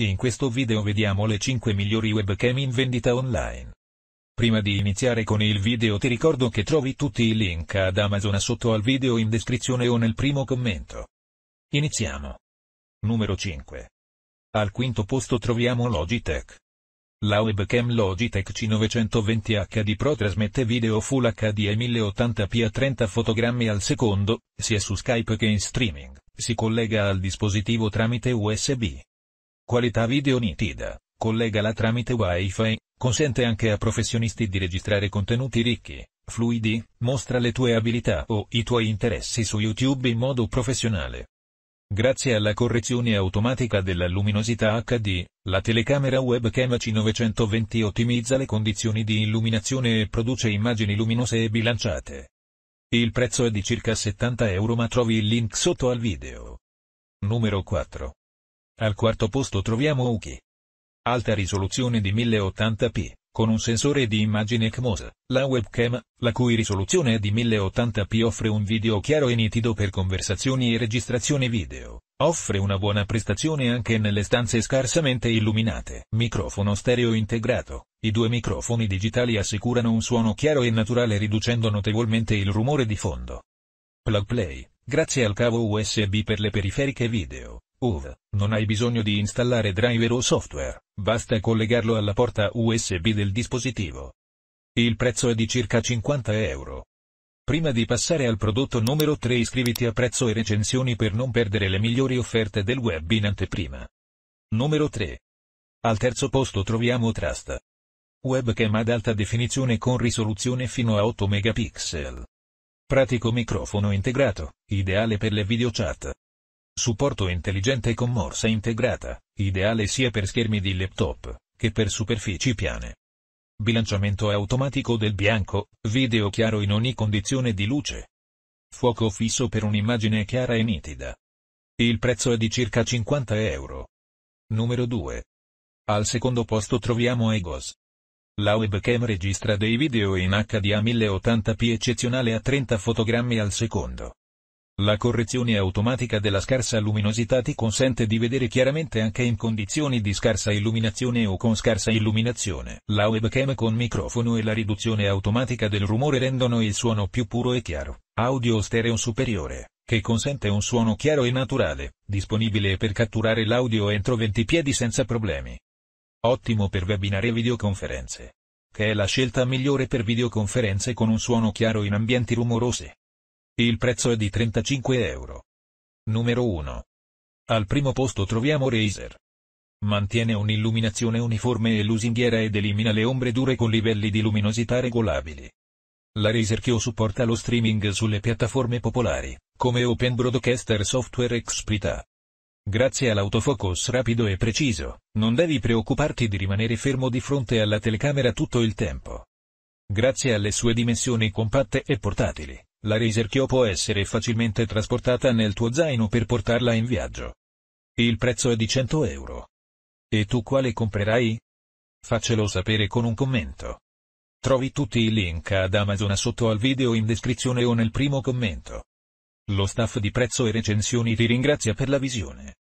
In questo video vediamo le 5 migliori webcam in vendita online. Prima di iniziare con il video ti ricordo che trovi tutti i link ad Amazon sotto al video in descrizione o nel primo commento. Iniziamo. Numero 5. Al quinto posto troviamo Logitech. La webcam Logitech c 920 hd Pro trasmette video Full HD e 1080p a 30 fotogrammi al secondo, sia su Skype che in streaming, si collega al dispositivo tramite USB. Qualità video nitida, collegala tramite wifi, consente anche a professionisti di registrare contenuti ricchi, fluidi, mostra le tue abilità o i tuoi interessi su YouTube in modo professionale. Grazie alla correzione automatica della luminosità HD, la telecamera webcam C920 ottimizza le condizioni di illuminazione e produce immagini luminose e bilanciate. Il prezzo è di circa 70 euro ma trovi il link sotto al video. Numero 4. Al quarto posto troviamo Uki. Alta risoluzione di 1080p, con un sensore di immagine ECMOS, la webcam, la cui risoluzione è di 1080p offre un video chiaro e nitido per conversazioni e registrazioni video. Offre una buona prestazione anche nelle stanze scarsamente illuminate. Microfono stereo integrato. I due microfoni digitali assicurano un suono chiaro e naturale riducendo notevolmente il rumore di fondo. Plug Play. Grazie al cavo USB per le periferiche video, UV, non hai bisogno di installare driver o software, basta collegarlo alla porta USB del dispositivo. Il prezzo è di circa 50 euro. Prima di passare al prodotto numero 3 iscriviti a prezzo e recensioni per non perdere le migliori offerte del web in anteprima. Numero 3. Al terzo posto troviamo Trust. Webcam ad alta definizione con risoluzione fino a 8 megapixel. Pratico microfono integrato, ideale per le video chat supporto intelligente con morsa integrata, ideale sia per schermi di laptop, che per superfici piane. Bilanciamento automatico del bianco, video chiaro in ogni condizione di luce. Fuoco fisso per un'immagine chiara e nitida. Il prezzo è di circa 50 euro. Numero 2. Al secondo posto troviamo Egos. La webcam registra dei video in HD a 1080p eccezionale a 30 fotogrammi al secondo, la correzione automatica della scarsa luminosità ti consente di vedere chiaramente anche in condizioni di scarsa illuminazione o con scarsa illuminazione. La webcam con microfono e la riduzione automatica del rumore rendono il suono più puro e chiaro. Audio stereo superiore, che consente un suono chiaro e naturale, disponibile per catturare l'audio entro 20 piedi senza problemi. Ottimo per webinar e videoconferenze. Che è la scelta migliore per videoconferenze con un suono chiaro in ambienti rumorosi. Il prezzo è di 35 euro. Numero 1. Al primo posto troviamo Razer. Mantiene un'illuminazione uniforme e lusinghiera ed elimina le ombre dure con livelli di luminosità regolabili. La Razer Keo supporta lo streaming sulle piattaforme popolari, come Open Broadcaster Software Xprita. Grazie all'autofocus rapido e preciso, non devi preoccuparti di rimanere fermo di fronte alla telecamera tutto il tempo. Grazie alle sue dimensioni compatte e portatili, la Razer Kyo può essere facilmente trasportata nel tuo zaino per portarla in viaggio. Il prezzo è di 100 euro. E tu quale comprerai? Faccelo sapere con un commento. Trovi tutti i link ad Amazon sotto al video in descrizione o nel primo commento. Lo staff di prezzo e recensioni ti ringrazia per la visione.